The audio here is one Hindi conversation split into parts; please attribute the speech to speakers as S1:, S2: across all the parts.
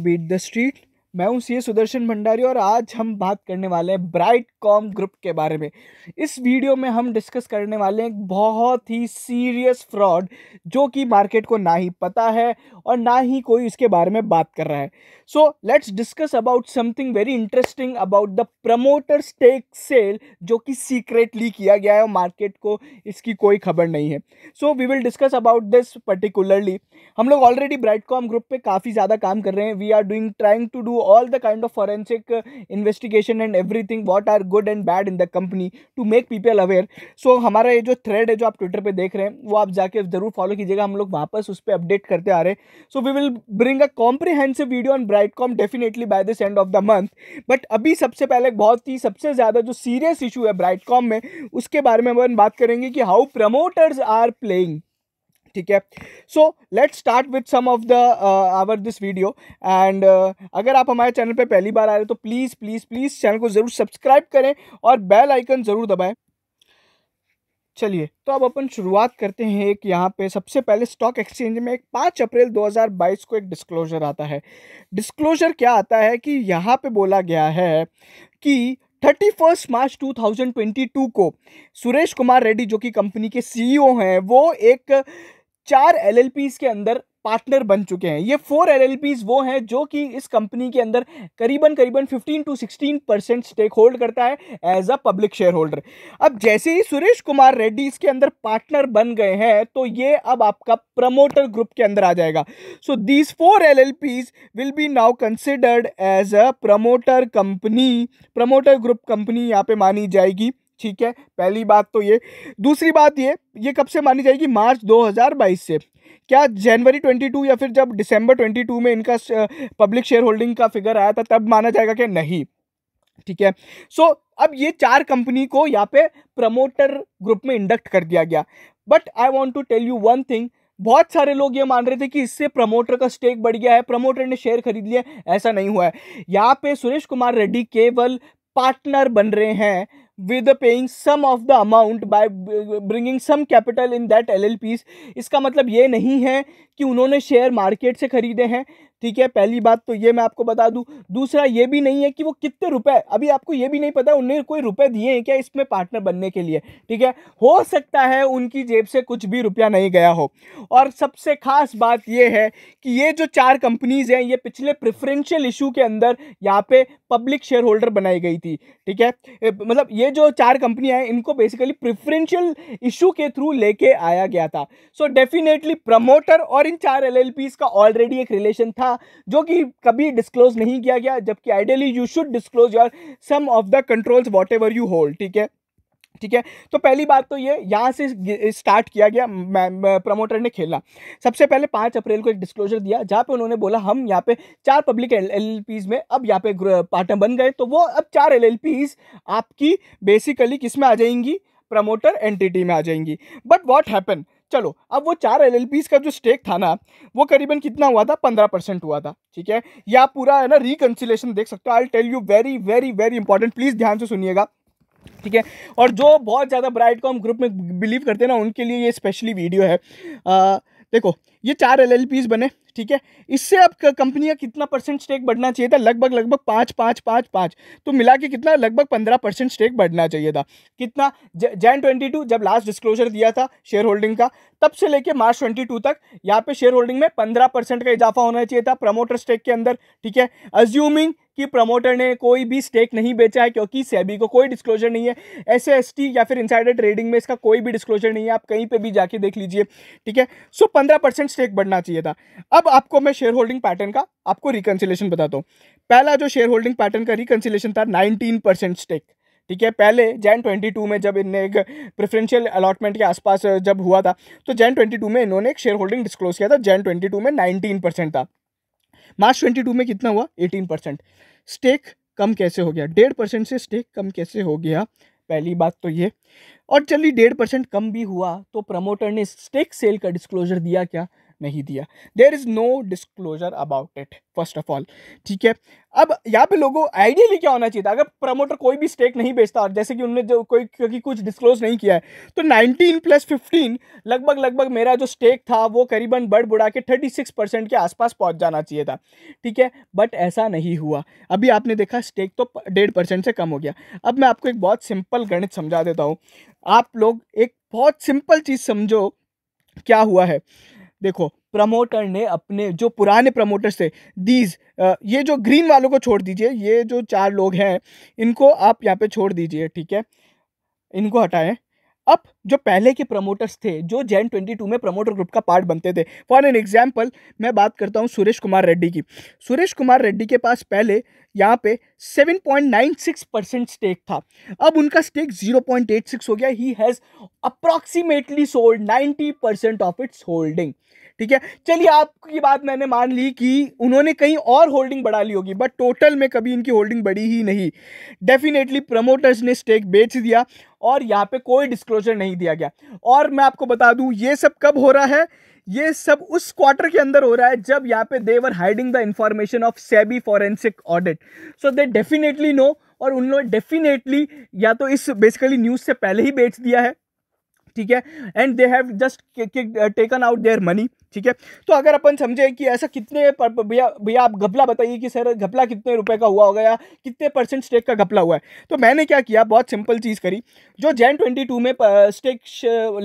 S1: beat the street मैं हूं सी सुदर्शन भंडारी और आज हम बात करने वाले हैं ब्राइट कॉम ग्रुप के बारे में इस वीडियो में हम डिस्कस करने वाले हैं एक बहुत ही सीरियस फ्रॉड जो कि मार्केट को ना ही पता है और ना ही कोई इसके बारे में बात कर रहा है so let's discuss about something very interesting about the promoter stake sale जो कि सीक्रेटली किया गया है और मार्केट को इसकी कोई खबर नहीं है so we will discuss about this particularly हम लोग ऑलरेडी ब्राइट कॉम ग्रुप पर काफ़ी ज़्यादा काम कर रहे हैं we are doing trying to do all the kind of forensic investigation and everything what are good and bad in the company to make people aware so हमारा ये जो थ्रेड है जो आप ट्विटर पर देख रहे हैं वो आप जाके जरूर फॉलो कीजिएगा हम लोग वापस उस पर अपडेट करते आ रहे हैं so we will bring a comprehensive video on Brightcom definitely by this end of the month but अभी सबसे पहले बहुत ही सबसे ज़्यादा जो सीरियस इशू है ब्राइट कॉम में उसके बारे में हम बात करेंगे कि हाउ प्रमोटर्स आर प्लेइंग ठीक है so let's start with some of the our this video and अगर आप हमारे चैनल पे पहली बार आ रहे हो तो प्लीज़ प्लीज़ प्लीज़ चैनल को ज़रूर सब्सक्राइब करें और बेल आइकन ज़रूर दबाएं चलिए तो अब अपन शुरुआत करते हैं एक यहाँ पे सबसे पहले स्टॉक एक्सचेंज में एक पाँच अप्रैल 2022 को एक डिस्क्लोज़र आता है डिस्क्लोज़र क्या आता है कि यहाँ पे बोला गया है कि थर्टी फर्स्ट मार्च 2022 को सुरेश कुमार रेड्डी जो कि कंपनी के सीईओ e हैं वो एक चार एल के अंदर पार्टनर बन चुके हैं ये फोर एल वो हैं जो कि इस कंपनी के अंदर करीबन करीबन 15 टू 16 परसेंट स्टेक होल्ड करता है as a public share holder अब जैसे ही सुरेश कुमार रेड्डी इसके अंदर पार्टनर बन गए हैं तो ये अब आपका प्रमोटर ग्रुप के अंदर आ जाएगा so these four L will be now considered as a promoter company promoter group company यहाँ पे मानी जाएगी ठीक है पहली बात तो ये दूसरी बात ये ये कब से मानी जाएगी मार्च 2022 से क्या जनवरी 22 या फिर जब दिसंबर 22 में इनका पब्लिक शेयर होल्डिंग का फिगर आया था तब माना जाएगा कि नहीं ठीक है सो अब ये चार कंपनी को यहाँ पे प्रमोटर ग्रुप में इंडक्ट कर दिया गया but I want to tell you one thing बहुत सारे लोग ये मान रहे थे कि इससे प्रमोटर का स्टेक बढ़ गया है प्रमोटर ने शेयर खरीद लिया ऐसा नहीं हुआ है यहाँ पे सुरेश कुमार रेड्डी केवल पार्टनर बन रहे हैं with paying some of the amount by bringing some capital in that LLPs इसका मतलब ये नहीं है कि उन्होंने शेयर मार्केट से ख़रीदे हैं ठीक है पहली बात तो ये मैं आपको बता दूं दूसरा ये भी नहीं है कि वो कितने रुपए अभी आपको ये भी नहीं पता उन्हें कोई रुपए दिए हैं क्या इसमें पार्टनर बनने के लिए ठीक है हो सकता है उनकी जेब से कुछ भी रुपया नहीं गया हो और सबसे खास बात ये है कि ये जो चार कंपनीज़ हैं ये पिछले प्रेफरेंशियल इशू के अंदर यहाँ पे पब्लिक शेयर होल्डर बनाई गई थी ठीक है मतलब ये जो चार कंपनियां हैं इनको बेसिकली प्रिफरेंशियल इशू के थ्रू लेके आया गया था सो डेफिनेटली प्रमोटर और इन चार एल का ऑलरेडी एक रिलेशन था जो कि कभी डिस्क्लोज नहीं किया गया जबकि ideally you should disclose your some of the controls whatever you hold ठीक है ठीक है तो पहली बात तो ये यहाँ से स्टार्ट किया गया प्रमोटर ने खेलना सबसे पहले पाँच अप्रैल को एक डिस्क्लोजर दिया जहाँ पे उन्होंने बोला हम यहाँ पे चार पब्लिक एल में अब यहाँ पे पार्टनर बन गए तो वो अब चार एल आपकी बेसिकली किस में आ जाएंगी प्रमोटर एंटिटी में आ जाएंगी बट वॉट हैपन चलो अब वो चार एल का जो स्टेक था ना वो करीबन कितना हुआ था पंद्रह परसेंट हुआ था ठीक है या पूरा है ना रिकन्सिलेशन देख सकते हो I tell you very very very important please ध्यान से सुनिएगा ठीक है और जो बहुत ज़्यादा ब्राइट को हम ग्रुप में बिलीव करते हैं ना उनके लिए ये स्पेशली वीडियो है आ, देखो ये चार एल बने ठीक है इससे अब कंपनियां कितना परसेंट स्टेक बढ़ना चाहिए था लगभग लगभग पाँच पाँच पाँच पाँच तो मिला के कितना लगभग पंद्रह परसेंट स्टेक बढ़ना चाहिए था कितना जैन ट्वेंटी टू जब लास्ट डिस्क्लोजर दिया था शेयर होल्डिंग का तब से लेके मार्च 22 तक यहाँ पे शेयर होल्डिंग में 15 परसेंट का इजाफा होना चाहिए था प्रमोटर स्टेक के अंदर ठीक है अज्यूमिंग कि प्रमोटर ने कोई भी स्टेक नहीं बेचा है क्योंकि सेबी को कोई डिस्क्लोजर नहीं है एस एस या फिर इंसाइडर ट्रेडिंग में इसका कोई भी डिस्क्लोजर नहीं है आप कहीं पे भी जाके देख लीजिए ठीक है सो पंद्रह परसेंट स्टेक बढ़ना चाहिए था अब आपको मैं शेयर होल्डिंग पैटर्न का आपको रिकन्सिलेशन बताता हूँ पहला जो शेयर होल्डिंग पैटर्न का रिकन्सिलेशन था नाइनटीन स्टेक ठीक है पहले जैन 22 में जब इनने एक प्रेफरेंशियल अलॉटमेंट के आसपास जब हुआ था तो जैन 22 में इन्होंने एक शेयर होल्डिंग डिस्क्लोज किया था जैन 22 में 19 परसेंट था मार्च 22 में कितना हुआ 18 परसेंट स्टेक कम कैसे हो गया डेढ़ परसेंट से स्टेक कम कैसे हो गया पहली बात तो ये और चलिए डेढ़ परसेंट कम भी हुआ तो प्रमोटर ने स्टेक सेल का डिस्क्लोजर दिया क्या नहीं दिया there is no disclosure about it first of all ठीक है अब यहाँ पे लोगों आइडियली क्या होना चाहिए था अगर प्रमोटर कोई भी स्टेक नहीं बेचता और जैसे कि उन्होंने जो कोई क्योंकि कुछ डिस्क्लोज नहीं किया है तो 19 प्लस 15 लगभग लगभग मेरा जो स्टेक था वो करीबन बढ़ बुढ़ा के 36 परसेंट के आसपास पहुंच जाना चाहिए था ठीक है बट ऐसा नहीं हुआ अभी आपने देखा स्टेक तो डेढ़ परसेंट से कम हो गया अब मैं आपको एक बहुत सिंपल गणित समझा देता हूँ आप लोग एक बहुत सिंपल चीज़ समझो क्या हुआ है देखो प्रमोटर ने अपने जो पुराने प्रमोटर्स थे दीज ये जो ग्रीन वालों को छोड़ दीजिए ये जो चार लोग हैं इनको आप यहाँ पे छोड़ दीजिए ठीक है इनको हटाएं अब जो पहले के प्रमोटर्स थे जो जैन 22 में प्रमोटर ग्रुप का पार्ट बनते थे फॉर एन एग्जाम्पल मैं बात करता हूँ सुरेश कुमार रेड्डी की सुरेश कुमार रेड्डी के पास पहले यहाँ पे 7.96 परसेंट स्टेक था अब उनका स्टेक 0.86 हो गया ही has approximately sold 90 percent of its holding ठीक है चलिए आपकी बात मैंने मान ली कि उन्होंने कहीं और होल्डिंग बढ़ा ली होगी बट टोटल में कभी इनकी होल्डिंग बढ़ी ही नहीं डेफिनेटली प्रमोटर्स ने स्टेक बेच दिया और यहाँ पे कोई डिस्क्लोजर नहीं दिया गया और मैं आपको बता दूँ ये सब कब हो रहा है ये सब उस क्वार्टर के अंदर हो रहा है जब यहाँ पे they were hiding the information of SEBI forensic audit so they definitely know और उन लोगों ने डेफिनेटली या तो इस बेसिकली न्यूज़ से पहले ही बेच दिया है ठीक है and they have just taken out their money ठीक है तो अगर अपन समझे कि ऐसा कितने भैया भैया आप घपला बताइए कि सर घपला कितने रुपए का हुआ होगा या कितने परसेंट स्टेक का घपला हुआ है तो मैंने क्या किया बहुत सिंपल चीज़ करी जो जैन ट्वेंटी टू में स्टेक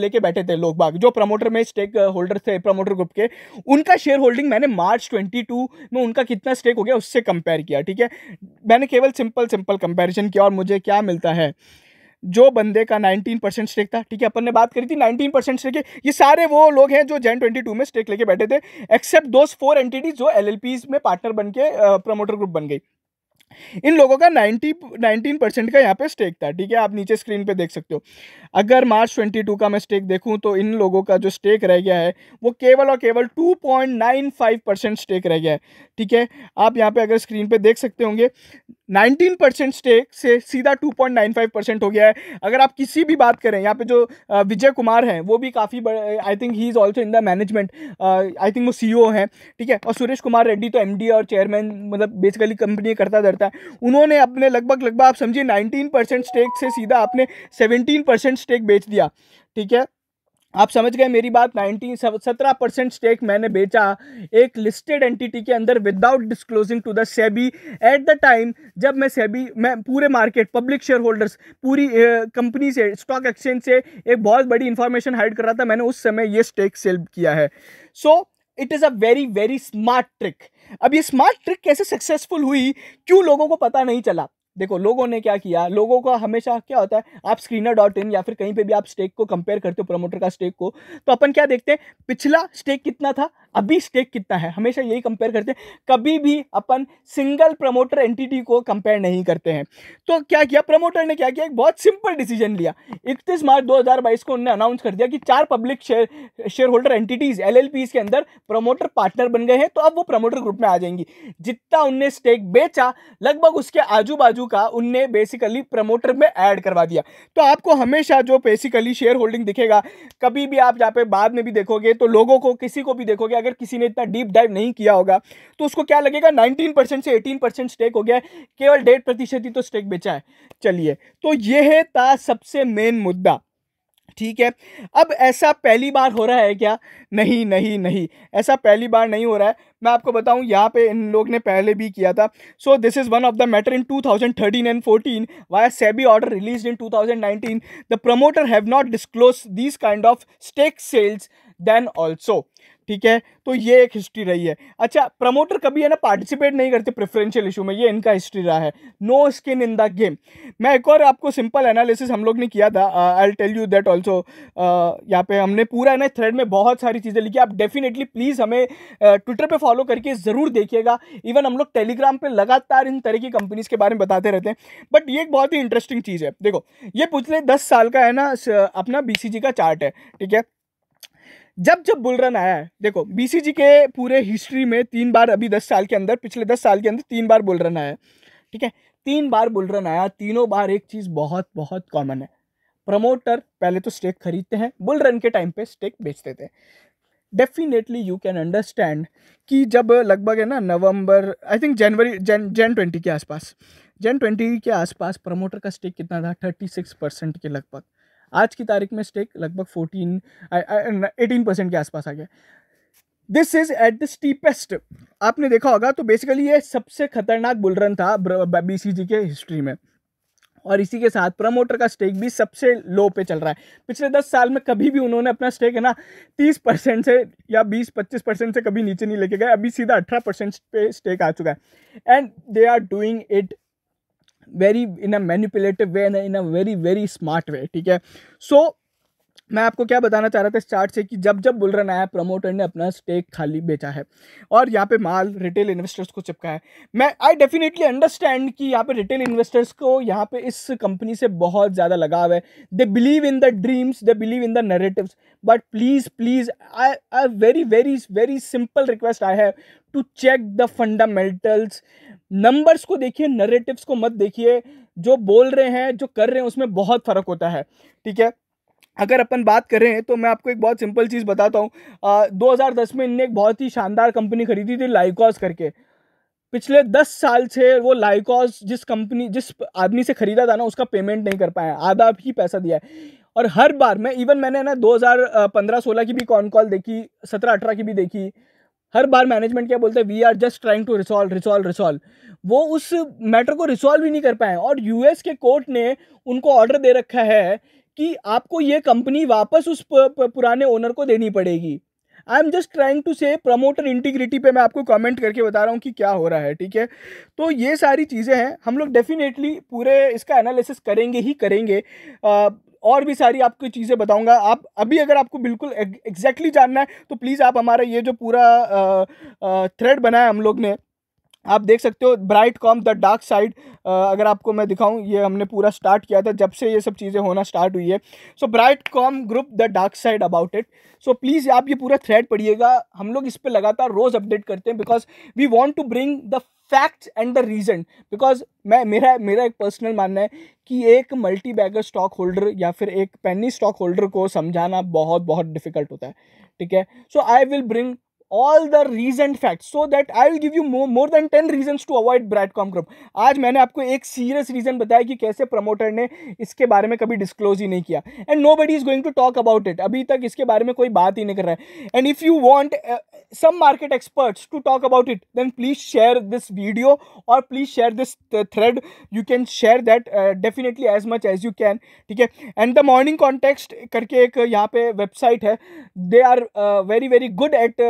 S1: लेके बैठे थे लोग बाग जो प्रमोटर में स्टेक होल्डर uh, थे प्रमोटर ग्रुप के उनका शेयर होल्डिंग मैंने मार्च ट्वेंटी टू में उनका कितना स्टेक हो गया उससे कंपेयर किया ठीक है मैंने केवल सिंपल सिंपल कंपेरिजन किया और मुझे क्या मिलता है जो बंदे का 19 परसेंट स्टेक था ठीक है अपन ने बात करी थी 19 परसेंट स्टेक ये सारे वो लोग हैं जो जैन 22 में स्टेक लेके बैठे थे एक्सेप्ट दो फोर एंटिटीज जो एल में पार्टनर बन के प्रमोटर ग्रुप बन गई इन लोगों का 90 19 परसेंट का यहाँ पे स्टेक था ठीक है आप नीचे स्क्रीन पे देख सकते हो अगर मार्च 22 का मैं स्टेक देखूँ तो इन लोगों का जो स्टेक रह गया है वो केवल और केवल 2.95 परसेंट स्टेक रह गया है ठीक है आप यहाँ पे अगर स्क्रीन पे देख सकते होंगे 19 परसेंट स्टेक से सीधा 2.95 परसेंट हो गया है अगर आप किसी भी बात करें यहाँ पे जो विजय कुमार हैं वो भी काफ़ी I think he is also in the management I think वो सी e हैं ठीक है और सुरेश कुमार रेड्डी तो एम और चेयरमैन मतलब बेसिकली कंपनी करता करता है उन्होंने अपने लगभग लगभग आप समझिए नाइनटीन परसेंट स्टेक से सीधा आपने सेवनटीन परसेंट स्टेक बेच दिया ठीक है आप समझ गए मेरी बात नाइनटीन सत्रह परसेंट स्टेक मैंने बेचा एक लिस्टेड एंटिटी के अंदर without disclosing to the SEBI at the time जब मैं सेबी मैं पूरे मार्केट पब्लिक शेयर होल्डर्स पूरी कंपनी से स्टॉक एक्सचेंज से एक बहुत बड़ी इंफॉर्मेशन हाइड कर रहा था मैंने उस समय ये स्टेक सेल किया है so so, it is a very very smart trick अब ये स्मार्ट ट्रिक कैसे सक्सेसफुल हुई क्यों लोगों को पता नहीं चला देखो लोगों ने क्या किया लोगों का हमेशा क्या होता है आप स्क्रीनर डॉट इन या फिर कहीं पे भी आप स्टेक को कंपेयर करते हो प्रमोटर का स्टेक को तो अपन क्या देखते हैं पिछला स्टेक कितना था अभी स्टेक कितना है हमेशा यही कंपेयर करते हैं कभी भी अपन सिंगल प्रमोटर एंटिटी को कंपेयर नहीं करते हैं तो क्या किया प्रमोटर ने क्या किया एक बहुत सिंपल डिसीजन लिया इकतीस मार्च 2022 को उन्होंने अनाउंस कर दिया कि चार public share share holder entities L के अंदर प्रमोटर पार्टनर बन गए हैं तो अब वो प्रमोटर ग्रुप में आ जाएंगी जितना उनने स्टेक बेचा लगभग उसके आजू बाजू का उनने बेसिकली प्रमोटर में ऐड करवा दिया तो आपको हमेशा जो बेसिकली शेयर होल्डिंग दिखेगा कभी भी आप जहाँ पे बाद में भी देखोगे तो लोगों को किसी को भी देखोगे अगर किसी ने इतना डीप डाइव नहीं किया होगा तो उसको क्या लगेगा 19 परसेंट से 18 परसेंट स्टेक हो गया है केवल डेढ़ प्रतिशत ही तो स्टेक बेचा है चलिए तो ये है था सबसे मेन मुद्दा ठीक है अब ऐसा पहली बार हो रहा है क्या नहीं नहीं नहीं ऐसा पहली बार नहीं हो रहा है मैं आपको बताऊं यहाँ पे इन लोग ने पहले भी किया था so this is one of the matter in 2013 thousand and fourteen via SEBI order release in 2019 the promoter have not disclose this kind of stake sales then also ठीक है तो ये एक हिस्ट्री रही है अच्छा प्रमोटर कभी है ना पार्टिसिपेट नहीं करते प्रेफरेंशियल इशू में ये इनका हिस्ट्री रहा है no skin in the game मैं एक और आपको सिंपल एनालिसिस हम लोग ने किया था I tell you that also यहाँ पे हमने पूरा है ना थ्रेड में बहुत सारी चीज़ें लिखी आप डेफिनेटली प्लीज़ हमें ट्विटर uh, पर फॉलो करके ज़रूर देखिएगा इवन हम लोग टेलीग्राम पर लगातार इन तरह की कंपनीज़ के बारे में बताते रहते हैं बट ये एक बहुत ही इंटरेस्टिंग चीज़ है देखो ये पिछले दस साल का है ना अपना बी का चार्ट है ठीक है जब जब बुलरन आया है देखो बीसीजी के पूरे हिस्ट्री में तीन बार अभी दस साल के अंदर पिछले दस साल के अंदर तीन बार बुलरन आया है ठीक है तीन बार बुलरन आया तीनों बार एक चीज़ बहुत बहुत कॉमन है प्रमोटर पहले तो स्टेक खरीदते हैं बुलरन के टाइम पे स्टेक बेच देते हैं डेफिनेटली यू कैन अंडरस्टैंड कि जब लगभग है ना नवंबर आई थिंक जनवरी जन जैन ट्वेंटी के आसपास जैन ट्वेंटी के आसपास प्रमोटर का स्टेक कितना था थर्टी सिक्स परसेंट के लगभग आज की तारीख में स्टेक लगभग फोर्टीन एटीन परसेंट के आसपास आ गया this is at the steepest आपने देखा होगा तो बेसिकली ये सबसे खतरनाक बुलरन था बी सी जी के हिस्ट्री में और इसी के साथ प्रमोटर का स्टेक भी सबसे लो पे चल रहा है पिछले दस साल में कभी भी उन्होंने अपना स्टेक है ना तीस परसेंट से या बीस पच्चीस परसेंट से कभी नीचे नहीं लेके गए अभी सीधा अठारह परसेंट पे स्टेक आ चुका है and they are doing it very in a manipulative way and in a very very smart way ठीक है so मैं आपको क्या बताना चाह रहा था स्टार्ट से कि जब जब रहा आया प्रमोटर ने अपना स्टेक खाली बेचा है और यहाँ पे माल रिटेल इन्वेस्टर्स को चिपका है मैं आई डेफिनेटली अंडरस्टैंड कि यहाँ पे रिटेल इन्वेस्टर्स को यहाँ पे इस कंपनी से बहुत ज़्यादा लगाव है they believe in the dreams they believe in the narrative but please please I I very very very simple request I have to check the fundamentals numbers को देखिए नरेटिव्स को मत देखिए जो बोल रहे हैं जो कर रहे हैं उसमें बहुत फ़र्क होता है ठीक है अगर अपन बात करें तो मैं आपको एक बहुत सिंपल चीज़ बताता हूँ दस में इनने एक बहुत ही शानदार कंपनी खरीदी थी लाइकॉस करके पिछले दस साल से वो लाइकॉस जिस कंपनी जिस आदमी से ख़रीदा था ना उसका पेमेंट नहीं कर पाया आधा ही पैसा दिया है और हर बार मैं इवन मैंने ना 2015-16 की भी कॉन कॉल देखी 17-18 की भी देखी हर बार मैनेजमेंट क्या बोलते हैं we are just trying to resolve resolve resolve वो उस मैटर को रिसॉल्व ही नहीं कर पाए और यूएस के कोर्ट ने उनको ऑर्डर दे रखा है कि आपको ये कंपनी वापस उस पुराने ओनर को देनी पड़ेगी I am just trying to say promoter integrity पे मैं आपको कमेंट करके बता रहा हूँ कि क्या हो रहा है ठीक है तो ये सारी चीज़ें हैं हम लोग डेफिनेटली पूरे इसका एनालिसिस करेंगे ही करेंगे आ, और भी सारी आपको चीज़ें बताऊंगा आप अभी अगर आपको बिल्कुल एग्जैक्टली जानना है तो प्लीज़ आप हमारा ये जो पूरा थ्रेड बनाया हम लोग ने आप देख सकते हो Brightcom the dark side अगर आपको मैं दिखाऊं ये हमने पूरा स्टार्ट किया था जब से ये सब चीज़ें होना स्टार्ट हुई है so Brightcom group the dark side about it so please आप ये पूरा थ्रेड पढ़िएगा हम लोग इस पर लगातार रोज़ अपडेट करते हैं because we want to bring the facts and the reason because मैं मेरा मेरा एक पर्सनल मानना है कि एक मल्टी बैगर स्टॉक होल्डर या फिर एक पेनी स्टॉक होल्डर को समझाना बहुत बहुत डिफिकल्ट होता है ठीक है so I will bring all the reason fact so that I will give you more more then ten reason to avoid com group आज मैंने आपको एक सीरियस रीजन बताया कि कैसे प्रमोटर ने इसके बारे में कभी डिस्क्लोज ही नहीं किया and nobody is going to talk about it अभी तक इसके बारे में कोई बात ही नहीं कर रहा है and if you want some market experts to talk about it then please share this video और please share this thread you can share that definitely as much as you can ठीक है एंड द मॉर्निंग कॉन्टेक्सट करके एक यहाँ पे वेबसाइट है they are very very good at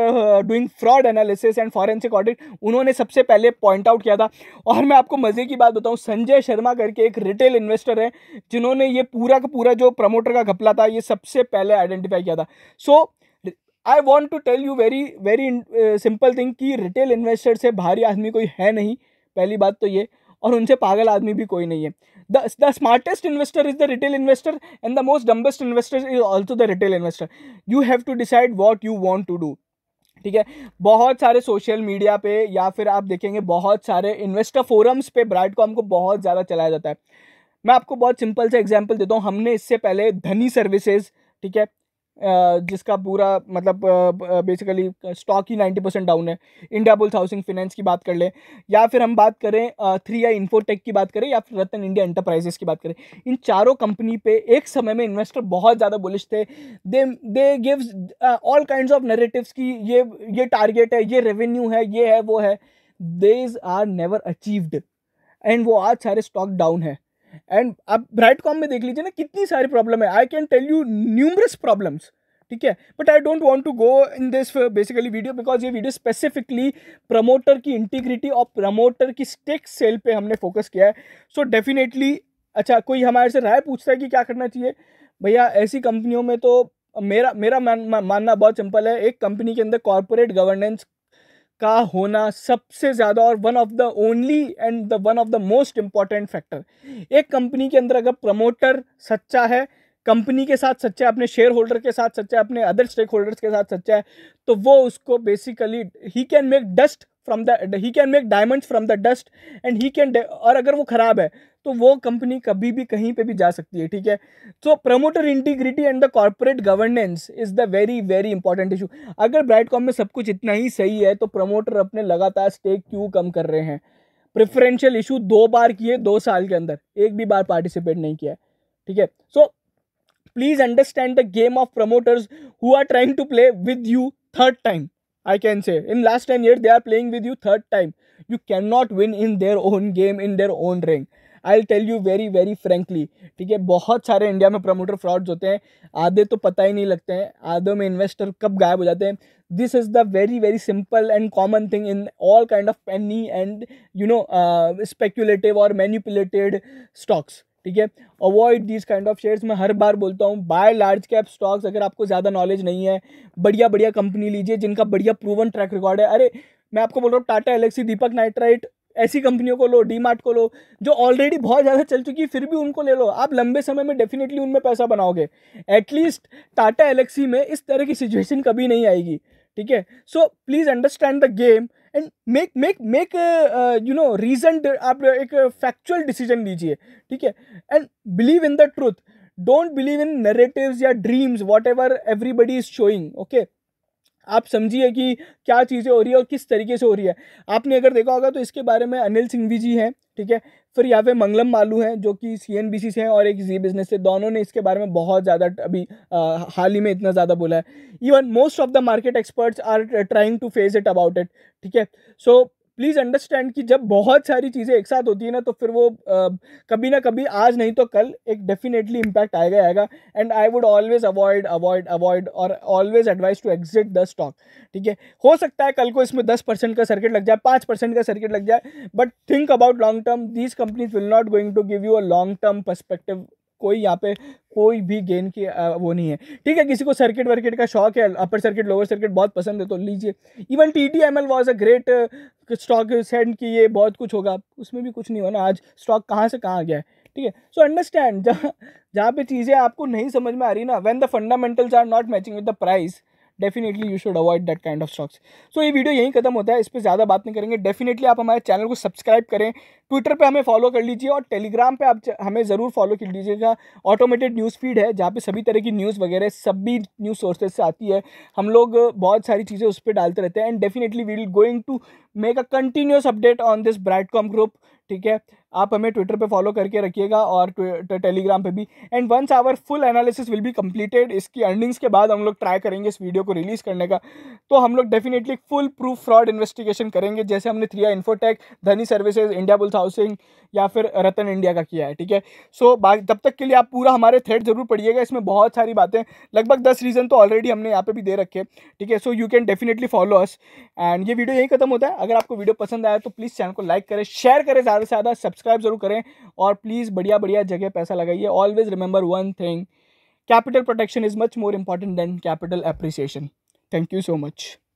S1: doing fraud analysis and forensic audit उन्होंने सबसे पहले पॉइंट आउट किया था और मैं आपको मज़े की बात बताऊँ संजय शर्मा करके एक रिटेल इन्वेस्टर है जिन्होंने ये पूरा का पूरा जो प्रमोटर का घपला था ये सबसे पहले आइडेंटिफाई किया था so so, I want to tell you very very simple thing कि रिटेल इन्वेस्टर से भारी आदमी कोई है नहीं पहली बात तो ये और उनसे पागल आदमी भी कोई नहीं है the the smartest investor is the retail investor and the most dumbest investor is also the retail investor you have to decide what you want to do ठीक है बहुत सारे सोशल मीडिया पे या फिर आप देखेंगे बहुत सारे इन्वेस्टर फोरम्स पे ब्राइट कॉम को बहुत ज़्यादा चलाया जाता है मैं आपको बहुत सिंपल सा एग्जाम्पल देता हूँ हमने इससे पहले धनी सर्विसेज ठीक है जिसका पूरा मतलब बेसिकली स्टॉक ही नाइन्टी परसेंट डाउन है इंडिया बुल्स हाउसिंग फिनेंस की बात कर लें या फिर हम बात करें थ्री आई इन्फोटेक की बात करें या फिर रतन इंडिया एंटरप्राइजेस की बात करें इन चारों कंपनी पे एक समय में इन्वेस्टर बहुत ज़्यादा बुलिश थे they they gives all kind of narratives की ये ये टारगेट है ये रेवेन्यू है ये है वो है these are never achieved and वो आज सारे स्टॉक डाउन है एंड आप ब्राइट कॉम में देख लीजिए ना कितनी सारी प्रॉब्लम है I can tell you numerous problems ठीक है but I don't want to go in this basically video because ये वीडियो स्पेसिफिकली प्रमोटर की इंटीग्रिटी और प्रमोटर की स्टेक सेल पे हमने फोकस किया है सो so, डेफिनेटली अच्छा कोई हमारे से राय पूछता है कि क्या करना चाहिए भैया ऐसी कंपनियों में तो मेरा मेरा मान, मानना बहुत सिंपल है एक कंपनी के अंदर कॉरपोरेट गवर्नेंस का होना सबसे ज़्यादा और one of the only and the one of the most important factor एक कंपनी के अंदर अगर प्रमोटर सच्चा है कंपनी के साथ सच्चा है अपने शेयर होल्डर के साथ सच्चा है अपने अदर स्टेक होल्डर्स के साथ सच्चा है तो वो उसको basically he can make dust from the he can make diamonds from the dust and he can और अगर वो ख़राब है तो वो कंपनी कभी भी कहीं पे भी जा सकती है ठीक है so promoter integrity and the corporate governance is the very very important issue अगर ब्राइटकॉम में सब कुछ इतना ही सही है तो प्रमोटर अपने लगातार स्टेक क्यों कम कर रहे हैं प्रेफरेंशियल इशू दो बार किए दो साल के अंदर एक भी बार पार्टिसिपेट नहीं किया ठीक है so please understand the game of promoters who are trying to play with you third time can say in last ten year they are playing with you third time you can not win in their own game in their own ring. I tell you very very frankly ठीक है बहुत सारे इंडिया में प्रमोटर फ्रॉड्स होते हैं आधे तो पता ही नहीं लगते हैं आधे में इन्वेस्टर कब गायब हो जाते हैं this is the very very simple and common thing in all kind of penny and you know speculative और मैन्यूपुलेटेड स्टॉक्स ठीक है avoid this kind of shares मैं हर बार बोलता हूँ बाय लार्ज कैप स्टॉक्स अगर आपको ज़्यादा नॉलेज नहीं है बढ़िया बढ़िया कंपनी लीजिए जिनका बढ़िया प्रूवन ट्रैक रिकॉर्ड है अरे मैं आपको बोल रहा हूँ टाटा एलेक्सी दीपक नाइट्राइट ऐसी कंपनियों को लो डी को लो जो ऑलरेडी बहुत ज़्यादा चल चुकी है फिर भी उनको ले लो आप लंबे समय में डेफिनेटली उनमें पैसा बनाओगे एटलीस्ट टाटा एलेक्सी में इस तरह की सिचुएशन कभी नहीं आएगी ठीक है so please understand the game and make make make you know reason आप एक फैक्चुअल डिसीजन लीजिए ठीक है and believe in the truth don't believe in narrative या dreams whatever everybody is showing okay आप समझिए कि क्या चीज़ें हो रही है और किस तरीके से हो रही है आपने अगर देखा होगा तो इसके बारे में अनिल सिंघवी जी हैं ठीक है फिर यहाँ पे मंगलम मालू हैं जो कि सी से हैं और एक जी बिजनेस से दोनों ने इसके बारे में बहुत ज़्यादा अभी हाल ही में इतना ज़्यादा बोला है even most of the market experts are trying to face it about it ठीक है सो प्लीज़ अंडरस्टैंड कि जब बहुत सारी चीज़ें एक साथ होती है ना तो फिर वो आ, कभी ना कभी आज नहीं तो कल एक डेफिनेटली इम्पैक्ट आएगा आएगा and I would always avoid avoid avoid और always advice to exit the stock ठीक है हो सकता है कल को इसमें दस परसेंट का सर्किट लग जाए पाँच परसेंट का सर्किट लग जाए but think about long term these companies will not going to give you a long term perspective कोई यहाँ पे कोई भी गेन की वो नहीं है ठीक है किसी को सर्किट वर्किट का शौक है अपर सर्किट लोअर सर्किट बहुत पसंद है तो लीजिए even T T M L was a great stock send कि ये बहुत कुछ होगा उसमें भी कुछ नहीं होना आज स्टॉक कहाँ से कहाँ गया है ठीक है सो अंडरस्टैंड जहाँ जहाँ पे चीज़ें आपको नहीं समझ में आ रही ना when the fundamentals are not matching with the price definitely you should avoid that kind of stocks so ये वीडियो यहीं खत्म होता है इस पर ज़्यादा बात नहीं करेंगे डेफिनेटली आप हमारे चैनल को सब्सक्राइब करें ट्विटर पर हमें फॉलो कर लीजिए और टेलीग्राम पर आप हमें ज़रूर फॉलो कर लीजिएगा ऑटोमेटेड न्यूज़ फीड है जहाँ पर सभी तरह की न्यूज़ वगैरह सभी न्यूज़ सोर्सेज से आती है हम लोग बहुत सारी चीज़ें उस पर डालते रहते हैं and definitely we will going to make a continuous update on this Brightcom group ठीक है आप हमें ट्विटर पे फॉलो करके रखिएगा और टेलीग्राम पे भी and once our full analysis will be completed इसकी अर्निंग्स के बाद हम लोग ट्राई करेंगे इस वीडियो को रिलीज़ करने का तो हम लोग definitely full proof fraud investigation करेंगे जैसे हमने थ्रिया infotech Dhani services Indiabulls housing या फिर रतन इंडिया का किया है ठीक है सो तब तक के लिए आप पूरा हमारे थ्रेड जरूर पढ़िएगा इसमें बहुत सारी बातें लगभग दस रीज़न तो ऑलरेडी हमने यहाँ पे भी दे रखे ठीक है so you can definitely follow us and ये वीडियो यहीं खत्म होता है अगर आपको वीडियो पसंद आया तो प्लीज़ चैनल को लाइक करें शेयर करें ज़्यादा से ज़्यादा सब्सक्राइब सब्सक्राइब ज़रूर करें और प्लीज़ बढ़िया बढ़िया जगह पैसा लगाइए always remember one thing capital protection is much more important then capital appreciation thank you so much